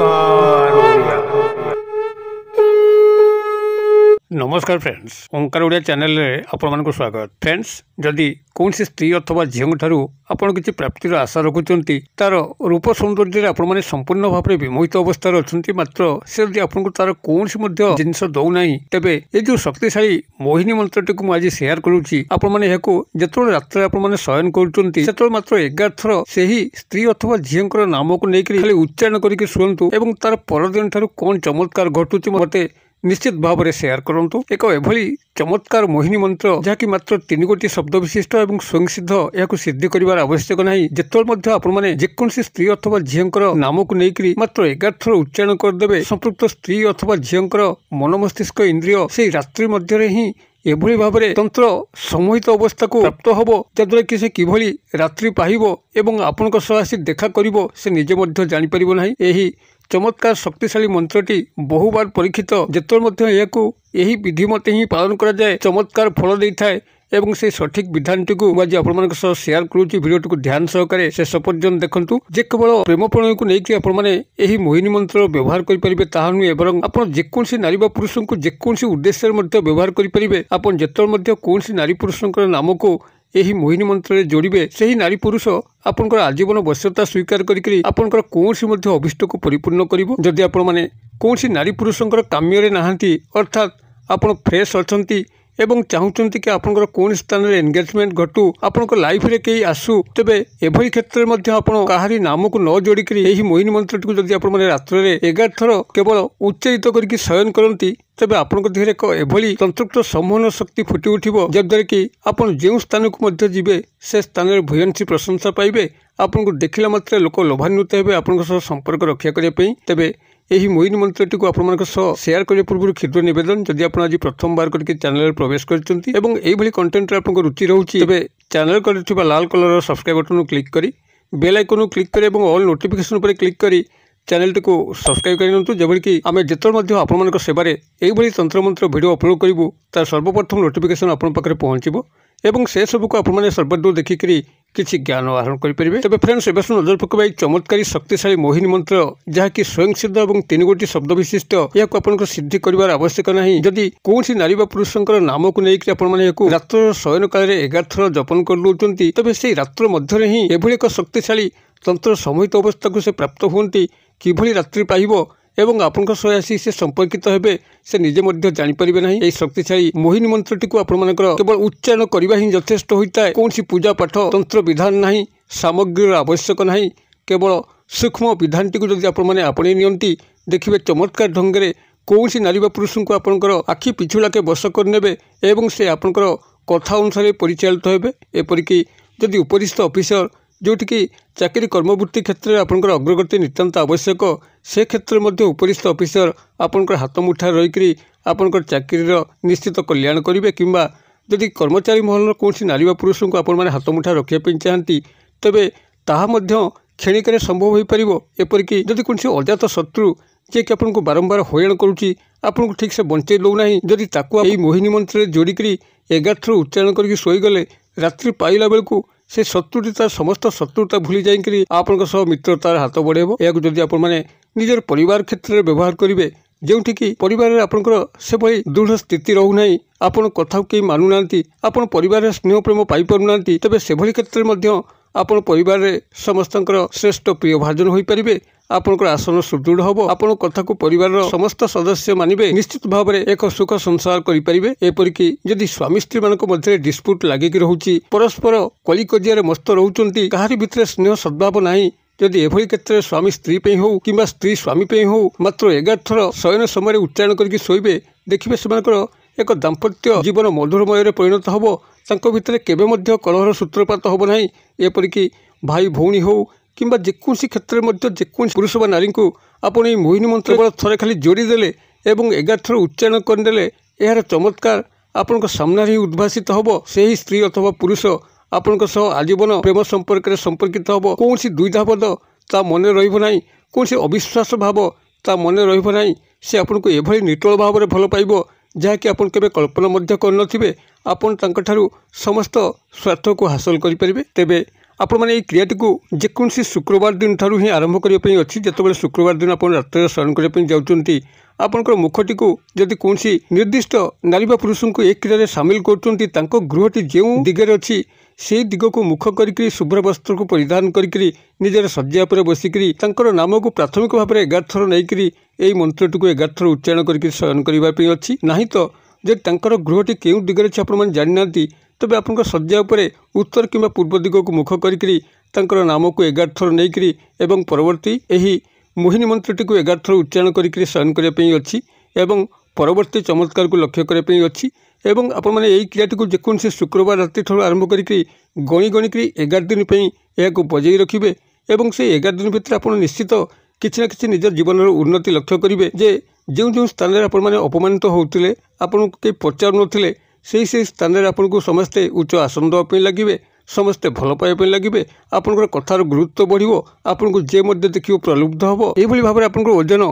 か ନମସ୍କାର ଫ୍ରେଣ୍ଡସ୍ ଓଙ୍କାର ଓଡ଼ିଆ ଚ୍ୟାନେଲରେ ଆପଣମାନଙ୍କୁ ସ୍ୱାଗତ ଫ୍ରେଣ୍ଡସ୍ ଯଦି କୌଣସି ସ୍ତ୍ରୀ ଅଥବା ଝିଅଙ୍କଠାରୁ ଆପଣ କିଛି ପ୍ରାପ୍ତିର ଆଶା ରଖୁଛନ୍ତି ତା'ର ରୂପ ସୌନ୍ଦର୍ଯ୍ୟରେ ଆପଣମାନେ ସମ୍ପୂର୍ଣ୍ଣ ଭାବରେ ବିମୋହିତ ଅବସ୍ଥାରେ ଅଛନ୍ତି ମାତ୍ର ସେ ଯଦି ଆପଣଙ୍କୁ ତା'ର କୌଣସି ମଧ୍ୟ ଜିନିଷ ଦେଉନାହିଁ ତେବେ ଏ ଯେଉଁ ଶକ୍ତିଶାଳୀ ମୋହିନୀ ମନ୍ତ୍ରଟିକୁ ମୁଁ ଆଜି ସେୟାର କରୁଛି ଆପଣମାନେ ଏହାକୁ ଯେତେବେଳେ ରାତ୍ରରେ ଆପଣମାନେ ଶୟନ କରୁଛନ୍ତି ସେତେବେଳେ ମାତ୍ର ଏଗାର ଥର ସେହି ସ୍ତ୍ରୀ ଅଥବା ଝିଅଙ୍କର ନାମକୁ ନେଇକରି ଖାଲି ଉଚ୍ଚାରଣ କରିକି ଶୁଣନ୍ତୁ ଏବଂ ତା'ର ପରଦିନ ଠାରୁ କ'ଣ ଚମତ୍କାର ଘଟୁଛି ମୋତେ ନିଶ୍ଚିତ ଭାବରେ ସେୟାର କରନ୍ତୁ ଏକ ଏଭଳି ଚମତ୍କାର ମୋହିନୀ ମନ୍ତ୍ର ଯାହାକି ମାତ୍ର ତିନି ଗୋଟି ଶବ୍ଦ ବିଶିଷ୍ଟ ଏବଂ ସ୍ୱୟଂସିଦ୍ଧ ଏହାକୁ ସିଦ୍ଧି କରିବାର ଆବଶ୍ୟକ ନାହିଁ ଯେତେବେଳେ ମଧ୍ୟ ଆପଣମାନେ ଯେକୌଣସି ସ୍ତ୍ରୀ ଅଥବା ଝିଅଙ୍କର ନାମକୁ ନେଇକରି ମାତ୍ର ଏଗାର ଥର ଉଚ୍ଚାରଣ କରିଦେବେ ସମ୍ପୃକ୍ତ ସ୍ତ୍ରୀ ଅଥବା ଝିଅଙ୍କର ମନ ମସ୍ତିଷ୍କ ଇନ୍ଦ୍ରିୟ ସେହି ରାତ୍ରି ମଧ୍ୟରେ ହିଁ ଏଭଳି ଭାବରେ ତନ୍ତ୍ର ସମୋହିତ ଅବସ୍ଥାକୁ ପ୍ରାପ୍ତ ହେବ ଯାହାଦ୍ୱାରା କି ସେ କିଭଳି ରାତ୍ରି ପାଇବ ଏବଂ ଆପଣଙ୍କ ସହ ଆସି ଦେଖା କରିବ ସେ ନିଜେ ମଧ୍ୟ ଜାଣିପାରିବ ନାହିଁ ଏହି চমৎকার শক্তিশালী মন্ত্রটি বহুবার পরীক্ষিত যেতর মধ্যে এহাকু ଏହି ବିଧି ମତେ ହିଁ ପାଳନ କରାଯାଏ ଚମତ୍କାର ଫଳ ଦେଇଥାଏ এবং সেই সঠিক বিধানটিକୁ ମୁଁ ଆଜି ଆପଣମାନଙ୍କ ସହ ସେୟାର କରୁଛି ଭିଡ଼ିଓଟିକୁ ଧ୍ୟାନ ସହକାରେ ଶେଷ ପର୍ଯ୍ୟନ୍ତ ଦେଖନ୍ତୁ ଯେ କେବଳ ପ୍ରେମ ପ୍ରଣୟକୁ ନେଇକି ଆପଣମାନେ ଏହି ମୋହିନୀ ମନ୍ତ୍ର ବ୍ୟବହାର କରିପାରିବେ ତାହା ନୁହେଁ ବରଂ ଆପଣ ଯେକୌଣସି ନାରୀ ବା ପୁରୁଷଙ୍କୁ ଯେକୌଣସି ଉଦ୍ଦେଶ୍ୟରେ ମଧ୍ୟ ବ୍ୟବହାର କରିପାରିବେ ଆପଣ ଯେତେବେଳେ ମଧ୍ୟ କୌଣସି ନାରୀ ପୁରୁଷଙ୍କର ନାମକୁ ଏହି ମୋହିନୀ ମନ୍ତ୍ରରେ ଯୋଡ଼ିବେ ସେହି ନାରୀ ପୁରୁଷ ଆପଣଙ୍କର ଆଜୀବନ ବଶ୍ୟତା ସ୍ୱୀକାର କରିକରି ଆପଣଙ୍କର କୌଣସି ମଧ୍ୟ ଅଭିଷ୍ଟକୁ ପରିପୂର୍ଣ୍ଣ କରିବ ଯଦି ଆପଣମାନେ କୌଣସି ନାରୀ ପୁରୁଷଙ୍କର କାମ୍ୟରେ ନାହାନ୍ତି ଅର୍ଥାତ୍ ଆପଣ ଫ୍ରେଶ୍ ଅଛନ୍ତି ଏବଂ ଚାହୁଁଛନ୍ତି କି ଆପଣଙ୍କର କୌଣସି ସ୍ଥାନରେ ଏନ୍ଗେଜମେଣ୍ଟ ଘଟୁ ଆପଣଙ୍କ ଲାଇଫରେ କେହି ଆସୁ ତେବେ ଏଭଳି କ୍ଷେତ୍ରରେ ମଧ୍ୟ ଆପଣ କାହାରି ନାମକୁ ନ ଯୋଡ଼ିକରି ଏହି ମୋହିନୀ ମନ୍ତ୍ରଟିକୁ ଯଦି ଆପଣମାନେ ରାତ୍ରରେ ଏଗାର ଥର କେବଳ ଉଚ୍ଚାରିତ କରିକି ଶୟନ କରନ୍ତି ତେବେ ଆପଣଙ୍କ ଦେହରେ ଏକ ଏଭଳି ସନ୍ତୃପ୍ତ ସମ୍ମୋହନ ଶକ୍ତି ଫୁଟି ଉଠିବ ଯଦ୍ୱାରା କି ଆପଣ ଯେଉଁ ସ୍ଥାନକୁ ମଧ୍ୟ ଯିବେ ସେ ସ୍ଥାନରେ ଭୂୟାଂଶୀ ପ୍ରଶଂସା ପାଇବେ আপনক দেখিলে মাত্র লোক লোভনৃত হে আপনক সহ সম্পর্ক রক্ষা করি পই তebe এই মৈন মন্ত্রটিকে আপনমানক সহ শেয়ার করি পূর্ব খুত্র নিবেদন যদি আপনা আজি প্রথমবার করিকে চ্যানেলে প্রবেশ করছନ୍ତି এবং এই বুলি কন্টেন্টে আপনক রুচি রহুচি তebe চ্যানেল কলটিবা লাল কালারৰ সাবস্ক্রাইব বাটনক ক্লিক কৰি বেল আইকনক ক্লিক কৰি এবং অল নোটিফিকেশন ওপৰে ক্লিক কৰি চ্যানেলটোক সাবস্ক্রাইব কৰি যন্তু যে বৰ কি আমি যেতৰ মধ্য আপনমানক সেbare এই বুলি তন্ত্র মন্ত্র ভিডিও আপলোড কৰিবো তাৰ सर्वप्रथम নোটিফিকেশন আপোন পকৰে পোনচিবো ଏବଂ ସେସବୁକୁ ଆପଣମାନେ ସର୍ବଦୂ ଦେଖିକରି କିଛି ଜ୍ଞାନ ଆହରଣ କରିପାରିବେ ତେବେ ଫ୍ରେଣ୍ଡସ୍ ଏବେ ନଜର ପକାଇବା ଏହି ଚମତ୍କାରୀ ଶକ୍ତିଶାଳୀ ମୋହିନୀ ମନ୍ତ୍ର ଯାହାକି ସ୍ୱୟଂସିଦ୍ଧ ଏବଂ ତିନି ଗୋଟି ଶବ୍ଦ ବିଶିଷ୍ଟ ଏହାକୁ ଆପଣଙ୍କ ସିଦ୍ଧି କରିବାର ଆବଶ୍ୟକ ନାହିଁ ଯଦି କୌଣସି ନାରୀ ବା ପୁରୁଷଙ୍କର ନାମକୁ ନେଇକରି ଆପଣମାନେ ଏହାକୁ ରାତ୍ର ଶୟନ କାଳରେ ଏଗାର ଥର ଜପନ କରିଦେଉଛନ୍ତି ତେବେ ସେହି ରାତ୍ର ମଧ୍ୟରେ ହିଁ ଏଭଳି ଏକ ଶକ୍ତିଶାଳୀ ତନ୍ତ୍ର ସମୟିତ ଅବସ୍ଥାକୁ ସେ ପ୍ରାପ୍ତ ହୁଅନ୍ତି କିଭଳି ରାତ୍ରି ପାଇବ এবং আপনার শহে আশি সে সম্পর্কিত হবে সে নিজে মধ্যে জাঁপারে না এই শক্তিশালী মোহিনী মন্ত্রটিকে আপনার কেবল উচ্চারণ করা হি যথেষ্ট হয়ে কৌশি পূজা পাঠ তন্ত্র বিধান না সামগ্রীর আবশ্যক না কেবল সূক্ষ্ম বিধানটি যদি আপনার আপনাই নিয়ন্তি দেখবে চমৎকার ঢঙ্গে কৌশি নারী বা পুরুষকে আপনার আখি পিছুড়াকে বস করে নেবে এবং সে আপনার কথা অনুসারে পরিচালিত হবে এপরিকি যদি উপরিস্থ অফিসর ଯେଉଁଠିକି ଚାକିରି କର୍ମବୃତ୍ତି କ୍ଷେତ୍ରରେ ଆପଣଙ୍କର ଅଗ୍ରଗତି ନିତ୍ୟାନ୍ତ ଆବଶ୍ୟକ ସେ କ୍ଷେତ୍ରରେ ମଧ୍ୟ ଉପରିସ୍ଥ ଅଫିସର ଆପଣଙ୍କର ହାତ ମୁଠାରେ ରହିକରି ଆପଣଙ୍କର ଚାକିରିର ନିଶ୍ଚିତ କଲ୍ୟାଣ କରିବେ କିମ୍ବା ଯଦି କର୍ମଚାରୀ ମହଲର କୌଣସି ନାରୀ ବା ପୁରୁଷଙ୍କୁ ଆପଣମାନେ ହାତ ମୁଠା ରଖିବା ପାଇଁ ଚାହାନ୍ତି ତେବେ ତାହା ମଧ୍ୟ କ୍ଷଣିକରେ ସମ୍ଭବ ହୋଇପାରିବ ଏପରିକି ଯଦି କୌଣସି ଅଜାତ ଶତ୍ରୁ ଯିଏକି ଆପଣଙ୍କୁ ବାରମ୍ବାର ହଇରାଣ କରୁଛି ଆପଣଙ୍କୁ ଠିକ୍ ସେ ବଞ୍ଚାଇ ଦେଉନାହିଁ ଯଦି ତାକୁ ଏହି ମୋହିନୀ ମନ୍ତ୍ରରେ ଯୋଡ଼ିକରି ଏଗାରଥର ଉଚ୍ଚାରଣ କରିକି ଶୋଇଗଲେ ରାତ୍ରି ପାଇଲା ବେଳକୁ ସେ ଶତ୍ରୁତା ସମସ୍ତ ଶତ୍ରୁତା ଭୁଲି ଯାଇକରି ଆପଣଙ୍କ ସହ ମିତ୍ରତାର ହାତ ବଢ଼େଇବ ଏହାକୁ ଯଦି ଆପଣମାନେ ନିଜର ପରିବାର କ୍ଷେତ୍ରରେ ବ୍ୟବହାର କରିବେ ଯେଉଁଠିକି ପରିବାରରେ ଆପଣଙ୍କର ସେଭଳି ଦୃଢ଼ ସ୍ଥିତି ରହୁନାହିଁ ଆପଣ କଥାକୁ କେହି ମାନୁନାହାନ୍ତି ଆପଣ ପରିବାରରେ ସ୍ନେହ ପ୍ରେମ ପାଇପାରୁନାହାନ୍ତି ତେବେ ସେଭଳି କ୍ଷେତ୍ରରେ ମଧ୍ୟ ଆପଣ ପରିବାରରେ ସମସ୍ତଙ୍କର ଶ୍ରେଷ୍ଠ ପ୍ରିୟ ଭାଜନ ହୋଇପାରିବେ ଆପଣଙ୍କର ଆସନ ସୁଦୃଢ଼ ହେବ ଆପଣଙ୍କ କଥାକୁ ପରିବାରର ସମସ୍ତ ସଦସ୍ୟ ମାନିବେ ନିଶ୍ଚିତ ଭାବରେ ଏକ ସୁଖ ସଂସାର କରିପାରିବେ ଏପରିକି ଯଦି ସ୍ୱାମୀ ସ୍ତ୍ରୀମାନଙ୍କ ମଧ୍ୟରେ ଡିସ୍ପ୍ୟୁଟ୍ ଲାଗିକି ରହୁଛି ପରସ୍ପର କଳିକଜିଆରେ ମସ୍ତ ରହୁଛନ୍ତି କାହାରି ଭିତରେ ସ୍ନେହ ସଦ୍ଭାବ ନାହିଁ ଯଦି ଏଭଳି କ୍ଷେତ୍ରରେ ସ୍ୱାମୀ ସ୍ତ୍ରୀ ପାଇଁ ହେଉ କିମ୍ବା ସ୍ତ୍ରୀ ସ୍ୱାମୀ ପାଇଁ ହେଉ ମାତ୍ର ଏଗାର ଥର ଶୟନ ସମୟରେ ଉଚ୍ଚାରଣ କରିକି ଶୋଇବେ ଦେଖିବେ ସେମାନଙ୍କର ଏକ ଦାମ୍ପତ୍ୟ ଜୀବନ ମଧୁରମୟରେ ପରିଣତ ହେବ ତାଙ୍କ ଭିତରେ କେବେ ମଧ୍ୟ କଳହର ସୂତ୍ରପାତ ହେବ ନାହିଁ ଏପରିକି ଭାଇ ଭଉଣୀ ହେଉ କିମ୍ବା ଯେକୌଣସି କ୍ଷେତ୍ରରେ ମଧ୍ୟ ଯେକୌଣସି ପୁରୁଷ ବା ନାରୀଙ୍କୁ ଆପଣ ଏହି ମୋହିନୀ ମନ୍ତ୍ର ଥରେ ଖାଲି ଯୋଡ଼ିଦେଲେ ଏବଂ ଏଗାର ଥର ଉଚ୍ଚାରଣ କରିଦେଲେ ଏହାର ଚମତ୍କାର ଆପଣଙ୍କ ସାମ୍ନାରେ ହିଁ ଉଦ୍ଭାସିତ ହେବ ସେହି ସ୍ତ୍ରୀ ଅଥବା ପୁରୁଷ ଆପଣଙ୍କ ସହ ଆଜୀବନ ପ୍ରେମ ସମ୍ପର୍କରେ ସମ୍ପର୍କିତ ହେବ କୌଣସି ଦୁଇଧାପଦ ତା ମନେ ରହିବ ନାହିଁ କୌଣସି ଅବିଶ୍ୱାସ ଭାବ ତା ମନେ ରହିବ ନାହିଁ ସେ ଆପଣଙ୍କୁ ଏଭଳି ନିଟଳ ଭାବରେ ଭଲ ପାଇବ ଯାହାକି ଆପଣ କେବେ କଳ୍ପନା ମଧ୍ୟ କରିନଥିବେ ଆପଣ ତାଙ୍କଠାରୁ ସମସ୍ତ ସ୍ୱାର୍ଥକୁ ହାସଲ କରିପାରିବେ ତେବେ ଆପଣମାନେ ଏହି କ୍ରିୟାଟିକୁ ଯେକୌଣସି ଶୁକ୍ରବାର ଦିନଠାରୁ ହିଁ ଆରମ୍ଭ କରିବା ପାଇଁ ଅଛି ଯେତେବେଳେ ଶୁକ୍ରବାର ଦିନ ଆପଣ ରାତ୍ରିରେ ସ୍ମରଣ କରିବା ପାଇଁ ଯାଉଛନ୍ତି ଆପଣଙ୍କର ମୁଖଟିକୁ ଯଦି କୌଣସି ନିର୍ଦ୍ଦିଷ୍ଟ ନାରୀ ବା ପୁରୁଷଙ୍କୁ ଏହି କ୍ରିୟାରେ ସାମିଲ କରୁଛନ୍ତି ତାଙ୍କ ଗୃହଟି ଯେଉଁ ଦିଗରେ ଅଛି ସେହି ଦିଗକୁ ମୁଖ କରିକି ଶୁଭ୍ର ବସ୍ତ୍ରକୁ ପରିଧାନ କରିକିରି ନିଜର ଶଯ୍ୟା ଉପରେ ବସିକରି ତାଙ୍କର ନାମକୁ ପ୍ରାଥମିକ ଭାବରେ ଏଗାର ଥର ନେଇକରି ଏହି ମନ୍ତ୍ରଟିକୁ ଏଗାରଥର ଉଚ୍ଚାରଣ କରିକି ଶୟନ କରିବା ପାଇଁ ଅଛି ନାହିଁ ତ ଯେ ତାଙ୍କର ଗୃହଟି କେଉଁ ଦିଗରେ ଅଛି ଆପଣମାନେ ଜାଣିନାହାନ୍ତି ତେବେ ଆପଣଙ୍କ ଶଯ୍ୟା ଉପରେ ଉତ୍ତର କିମ୍ବା ପୂର୍ବ ଦିଗକୁ ମୁଖ କରିକିରି ତାଙ୍କର ନାମକୁ ଏଗାର ଥର ନେଇକରି ଏବଂ ପରବର୍ତ୍ତୀ ଏହି ମୋହିନୀ ମନ୍ତ୍ରଟିକୁ ଏଗାର ଥର ଉଚ୍ଚାରଣ କରିକିରି ଶୟନ କରିବା ପାଇଁ ଅଛି ଏବଂ ପରବର୍ତ୍ତୀ ଚମତ୍କାରକୁ ଲକ୍ଷ୍ୟ କରିବା ପାଇଁ ଅଛି ଏବଂ ଆପଣମାନେ ଏହି କ୍ରିୟାଟିକୁ ଯେକୌଣସି ଶୁକ୍ରବାର ରାତିଠାରୁ ଆରମ୍ଭ କରିକି ଗଣି ଗଣିକିରି ଏଗାର ଦିନ ପାଇଁ ଏହାକୁ ବଜାଇ ରଖିବେ ଏବଂ ସେ ଏଗାର ଦିନ ଭିତରେ ଆପଣ ନିଶ୍ଚିତ କିଛି ନା କିଛି ନିଜର ଜୀବନର ଉନ୍ନତି ଲକ୍ଷ୍ୟ କରିବେ ଯେ ଯେଉଁ ଯେଉଁ ସ୍ଥାନରେ ଆପଣମାନେ ଅପମାନିତ ହେଉଥିଲେ ଆପଣଙ୍କୁ କେହି ପଚାରୁନଥିଲେ ସେହି ସେହି ସ୍ଥାନରେ ଆପଣଙ୍କୁ ସମସ୍ତେ ଉଚ୍ଚ ଆସନ ଦେବା ପାଇଁ ଲାଗିବେ ସମସ୍ତେ ଭଲ ପାଇବା ପାଇଁ ଲାଗିବେ ଆପଣଙ୍କର କଥାର ଗୁରୁତ୍ୱ ବଢ଼ିବ ଆପଣଙ୍କୁ ଯିଏ ମଧ୍ୟ ଦେଖିବ ପ୍ରଲୁବ୍ଧ ହେବ ଏଇଭଳି ଭାବରେ ଆପଣଙ୍କର ଓଜନ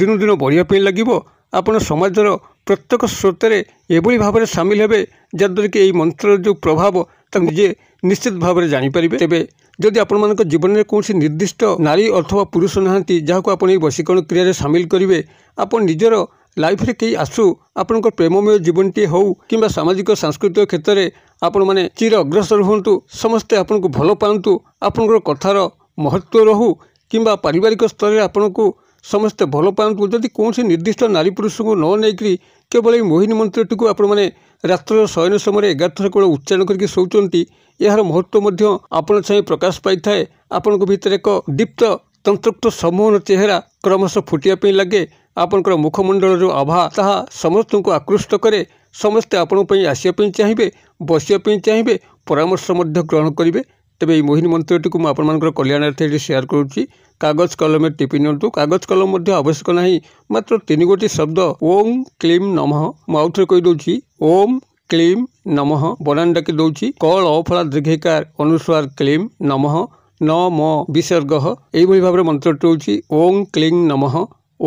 ଦିନୁ ଦିନ ବଢ଼ିବା ପାଇଁ ଲାଗିବ ଆପଣ ସମାଜର ପ୍ରତ୍ୟେକ ସ୍ରୋତରେ ଏଭଳି ଭାବରେ ସାମିଲ ହେବେ ଯାହାଦ୍ୱାରା କି ଏହି ମନ୍ତ୍ରର ଯେଉଁ ପ୍ରଭାବ ତାକୁ ନିଜେ ନିଶ୍ଚିତ ଭାବରେ ଜାଣିପାରିବେ ତେବେ ଯଦି ଆପଣମାନଙ୍କ ଜୀବନରେ କୌଣସି ନିର୍ଦ୍ଦିଷ୍ଟ ନାରୀ ଅଥବା ପୁରୁଷ ନାହାନ୍ତି ଯାହାକୁ ଆପଣ ଏହି ବଶୀକରଣ କ୍ରିୟାରେ ସାମିଲ କରିବେ ଆପଣ ନିଜର ଲାଇଫରେ କେହି ଆସୁ ଆପଣଙ୍କ ପ୍ରେମମୟ ଜୀବନଟିଏ ହେଉ କିମ୍ବା ସାମାଜିକ ସାଂସ୍କୃତିକ କ୍ଷେତ୍ରରେ ଆପଣମାନେ ଚିର ଅଗ୍ରସର ହୁଅନ୍ତୁ ସମସ୍ତେ ଆପଣଙ୍କୁ ଭଲ ପାଆନ୍ତୁ ଆପଣଙ୍କର କଥାର ମହତ୍ତ୍ୱ ରହୁ କିମ୍ବା ପାରିବାରିକ ସ୍ତରରେ ଆପଣଙ୍କୁ ସମସ୍ତେ ଭଲ ପାଆନ୍ତୁ ଯଦି କୌଣସି ନିର୍ଦ୍ଦିଷ୍ଟ ନାରୀ ପୁରୁଷଙ୍କୁ ନ ନେଇକରି କେବଳ ଏହି ମୋହିନୀ ମନ୍ତ୍ରଟିକୁ ଆପଣମାନେ ରାତ୍ରର ଶୟନ ସମୟରେ ଏଗାର ଥର କେବଳ ଉଚ୍ଚାରଣ କରିକି ଶୋଉଛନ୍ତି ଏହାର ମହତ୍ତ୍ୱ ମଧ୍ୟ ଆପଣ ଛାଏଁ ପ୍ରକାଶ ପାଇଥାଏ ଆପଣଙ୍କ ଭିତରେ ଏକ ଦୀପ୍ତ ତନ୍ତ୍ରକ୍ତ ସମ୍ମୋହନ ଚେହେରା କ୍ରମଶଃ ଫୁଟିବା ପାଇଁ ଲାଗେ ଆପଣଙ୍କର ମୁଖମଣ୍ଡଳର ଆଭା ତାହା ସମସ୍ତଙ୍କୁ ଆକୃଷ୍ଟ କରେ ସମସ୍ତେ ଆପଣଙ୍କ ପାଇଁ ଆସିବା ପାଇଁ ଚାହିଁବେ ବସିବା ପାଇଁ ଚାହିଁବେ ପରାମର୍ଶ ମଧ୍ୟ ଗ୍ରହଣ କରିବେ ତେବେ ଏହି ମୋହିନୀ ମନ୍ତ୍ରଟିକୁ ମୁଁ ଆପଣମାନଙ୍କର କଲ୍ୟାଣାର୍ଥ ଏଠି ସେୟାର କରୁଛି କାଗଜ କଲମରେ ଟିପି ନିଅନ୍ତୁ କାଗଜ କଲମ ମଧ୍ୟ ଆବଶ୍ୟକ ନାହିଁ ମାତ୍ର ତିନି ଗୋଟି ଶବ୍ଦ ଓଂ କ୍ଲିମ୍ ନମଃ ମୁଁ ଆଉଥରେ କହିଦେଉଛି ଓମ୍ କ୍ଲିମ୍ ନମଃ ବନାନ ଡାକି ଦେଉଛି କଳ ଅଫଳା ଦୀର୍ଘିକାର ଅନୁସ୍ୱାର କ୍ଲିମ୍ ନମଃ ନ ମ ବିସର୍ଗ ଏହିଭଳି ଭାବରେ ମନ୍ତ୍ରଟି ହେଉଛି ଓଂ କ୍ଲିମ୍ ନମଃ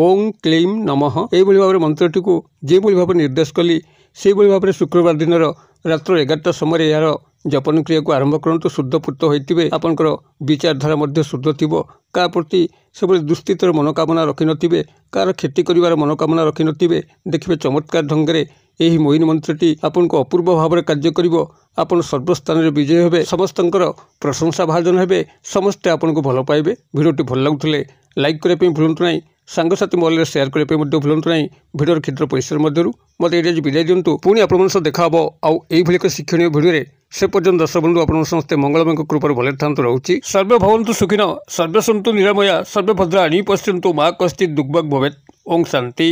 ଓଂ କ୍ଲିମ୍ ନମଃ ଏହିଭଳି ଭାବରେ ମନ୍ତ୍ରଟିକୁ ଯେଉଁଭଳି ଭାବରେ ନିର୍ଦ୍ଦେଶ କଲି ସେହିଭଳି ଭାବରେ ଶୁକ୍ରବାର ଦିନର ରାତ୍ର ଏଗାରଟା ସମୟରେ ଏହାର ଯାପନ କ୍ରିୟାକୁ ଆରମ୍ଭ କରନ୍ତୁ ଶୁଦ୍ଧପୂର୍ତ୍ତ ହୋଇଥିବେ ଆପଣଙ୍କର ବିଚାରଧାରା ମଧ୍ୟ ଶୁଦ୍ଧ ଥିବ କାହା ପ୍ରତି ସେଭଳି ଦୁଷ୍ଟିତର ମନୋକାମନା ରଖିନଥିବେ କାହାର କ୍ଷତି କରିବାର ମନୋକାମନା ରଖିନଥିବେ ଦେଖିବେ ଚମତ୍କାର ଢଙ୍ଗରେ ଏହି ମୋହିନୀ ମନ୍ତ୍ରଟି ଆପଣଙ୍କୁ ଅପୂର୍ବ ଭାବରେ କାର୍ଯ୍ୟ କରିବ ଆପଣ ସର୍ବସ୍ଥାନରେ ବିଜୟ ହେବେ ସମସ୍ତଙ୍କର ପ୍ରଶଂସା ଭାଜନ ହେବେ ସମସ୍ତେ ଆପଣଙ୍କୁ ଭଲ ପାଇବେ ଭିଡ଼ିଓଟି ଭଲ ଲାଗୁଥିଲେ ଲାଇକ୍ କରିବା ପାଇଁ ଭୁଲନ୍ତୁ ନାହିଁ ସାଙ୍ଗସାଥୀ ମହଲରେ ସେୟାର କରିବା ପାଇଁ ମଧ୍ୟ ଭୁଲନ୍ତୁ ନାହିଁ ଭିଡ଼ିଓର କ୍ଷୁଦ୍ର ପରିସର ମଧ୍ୟରୁ ମୋତେ ଏଇଟା ବିଦାୟ ଦିଅନ୍ତୁ ପୁଣି ଆପଣଙ୍କ ସହ ଦେଖାହେବ ଆଉ ଏଇଭଳି ଏକ ଶିକ୍ଷଣୀୟ ଭିଡ଼ିଓରେ ସେ ପର୍ଯ୍ୟନ୍ତ ଦର୍ଶବନ୍ଧୁ ଆପଣଙ୍କ ସମସ୍ତେ ମଙ୍ଗଳମୟଙ୍କ କୃପାରୁ ଭଲରେ ଥାନ୍ତୁ ରହୁଛି ସର୍ବେ ଭବନ୍ତୁ ସୁଖୀନ ସର୍ବେ ଶୁଣନ୍ତୁ ନିରାମୟା ସର୍ବେ ଭଦ୍ରାଣୀ ପଶ୍ଚିନ୍ତୁ ମା କସ୍ତି ଦୁଗ୍ବାଗ ଭବେତ୍ ଓଂ ଶାନ୍ତି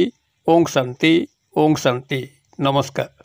ଓଂ ଶାନ୍ତି ଓଂ ଶାନ୍ତି ନମସ୍କାର